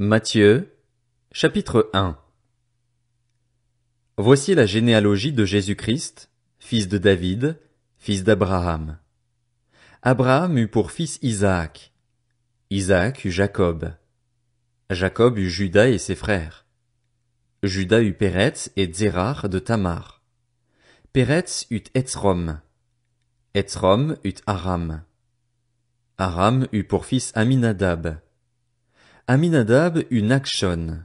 Matthieu, chapitre 1 Voici la généalogie de Jésus-Christ, fils de David, fils d'Abraham. Abraham eut pour fils Isaac. Isaac eut Jacob. Jacob eut Judas et ses frères. Judas eut Pérez et Zérar de Tamar. Pérez eut Etzrom. Etzrom eut Aram. Aram eut pour fils Aminadab. Aminadab eut Nakshon.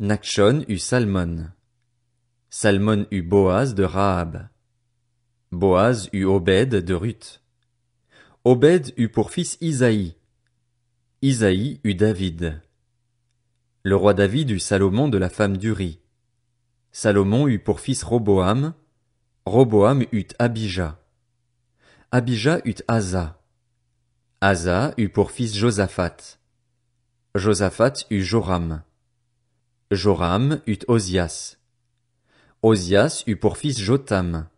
Nakshon eut Salmon. Salmon eut Boaz de Rahab. Boaz eut Obed de Ruth. Obed eut pour fils Isaïe. Isaïe eut David. Le roi David eut Salomon de la femme d'Uri. Salomon eut pour fils Roboam. Roboam eut Abijah. Abijah eut Asa. Asa eut pour fils Josaphat. Josaphat eut Joram. Joram eut Osias. Osias eut pour fils Jotam.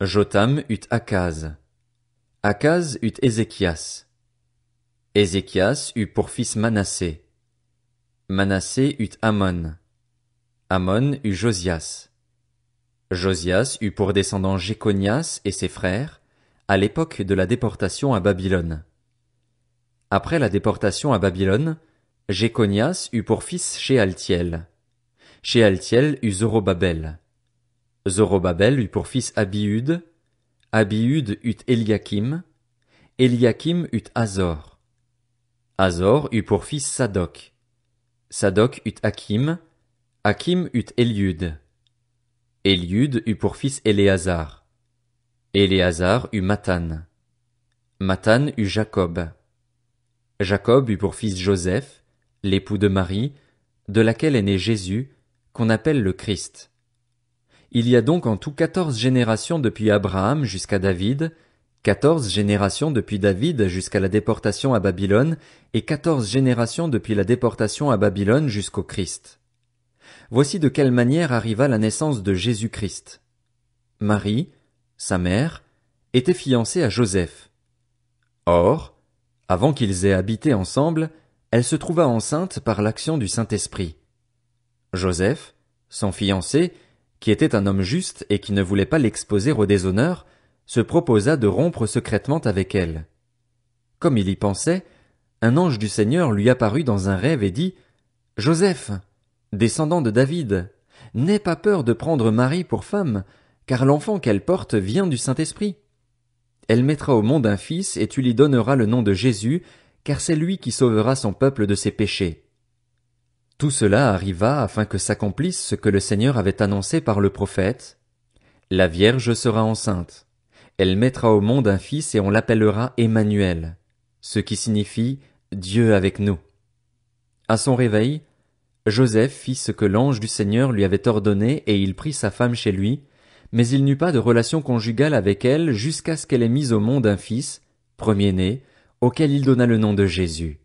Jotam eut Akaz. Akaz eut Ézéchias. Ézéchias eut pour fils Manassé. Manassé eut Amon. Amon eut Josias. Josias eut pour descendant Jéconias et ses frères, à l'époque de la déportation à Babylone. Après la déportation à Babylone, Jéconias eut pour fils Shealtiel. Shealtiel eut Zorobabel. Zorobabel eut pour fils Abiud. Abiud eut Eliakim. Eliakim eut Azor. Azor eut pour fils Sadoc. Sadoc eut Hakim. Hakim eut Eliud. Eliud eut pour fils Éléazar. Éléazar eut Matan. Matan eut Jacob. Jacob eut pour fils Joseph, l'époux de Marie, de laquelle est né Jésus, qu'on appelle le Christ. Il y a donc en tout quatorze générations depuis Abraham jusqu'à David, quatorze générations depuis David jusqu'à la déportation à Babylone, et quatorze générations depuis la déportation à Babylone jusqu'au Christ. Voici de quelle manière arriva la naissance de Jésus Christ. Marie, sa mère, était fiancée à Joseph. Or, avant qu'ils aient habité ensemble, elle se trouva enceinte par l'action du Saint-Esprit. Joseph, son fiancé, qui était un homme juste et qui ne voulait pas l'exposer au déshonneur, se proposa de rompre secrètement avec elle. Comme il y pensait, un ange du Seigneur lui apparut dans un rêve et dit Joseph, descendant de David, n'aie pas peur de prendre Marie pour femme, car l'enfant qu'elle porte vient du Saint-Esprit. Elle mettra au monde un fils, et tu lui donneras le nom de Jésus, car c'est lui qui sauvera son peuple de ses péchés. Tout cela arriva afin que s'accomplisse ce que le Seigneur avait annoncé par le prophète. La Vierge sera enceinte. Elle mettra au monde un fils et on l'appellera Emmanuel, ce qui signifie Dieu avec nous. À son réveil, Joseph fit ce que l'ange du Seigneur lui avait ordonné et il prit sa femme chez lui, mais il n'eut pas de relation conjugale avec elle jusqu'à ce qu'elle ait mis au monde un fils, premier-né, auquel il donna le nom de Jésus.